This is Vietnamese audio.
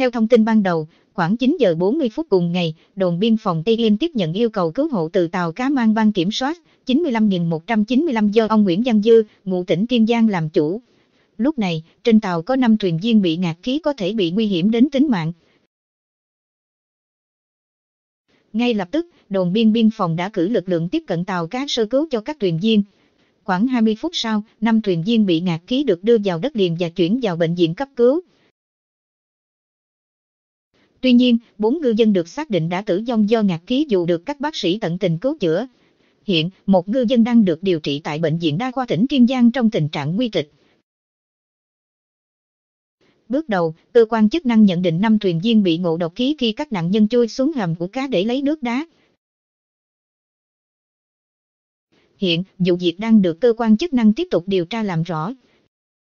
Theo thông tin ban đầu, khoảng 9 giờ 40 phút cùng ngày, đồn biên phòng Tây Yên tiếp nhận yêu cầu cứu hộ từ tàu cá mang ban kiểm soát 95.195 do ông Nguyễn Văn Dư, ngụ tỉnh Kiên Giang làm chủ. Lúc này, trên tàu có 5 thuyền viên bị ngạt khí có thể bị nguy hiểm đến tính mạng. Ngay lập tức, đồn biên biên phòng đã cử lực lượng tiếp cận tàu cá sơ cứu cho các thuyền viên. Khoảng 20 phút sau, 5 thuyền viên bị ngạt khí được đưa vào đất liền và chuyển vào bệnh viện cấp cứu. Tuy nhiên, bốn ngư dân được xác định đã tử vong do ngạt khí dù được các bác sĩ tận tình cứu chữa. Hiện, một ngư dân đang được điều trị tại Bệnh viện Đa khoa tỉnh Kiên Giang trong tình trạng nguy kịch. Bước đầu, cơ quan chức năng nhận định năm thuyền viên bị ngộ độc khí khi các nạn nhân chui xuống hầm của cá để lấy nước đá. Hiện, vụ việc đang được cơ quan chức năng tiếp tục điều tra làm rõ.